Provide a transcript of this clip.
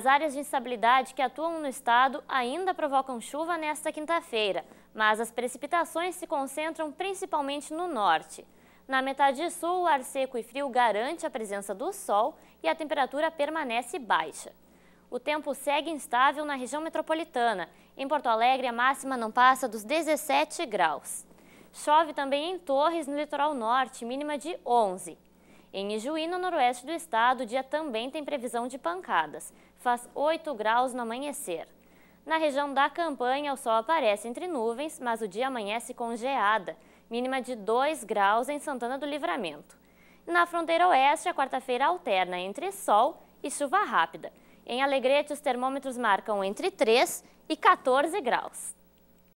As áreas de instabilidade que atuam no estado ainda provocam chuva nesta quinta-feira, mas as precipitações se concentram principalmente no norte. Na metade sul, o ar seco e frio garante a presença do sol e a temperatura permanece baixa. O tempo segue instável na região metropolitana. Em Porto Alegre, a máxima não passa dos 17 graus. Chove também em Torres, no litoral norte, mínima de 11. Em Ijuí, no noroeste do estado, o dia também tem previsão de pancadas. Faz 8 graus no amanhecer. Na região da campanha, o sol aparece entre nuvens, mas o dia amanhece com geada, mínima de 2 graus em Santana do Livramento. Na fronteira oeste, a quarta-feira alterna entre sol e chuva rápida. Em Alegrete, os termômetros marcam entre 3 e 14 graus.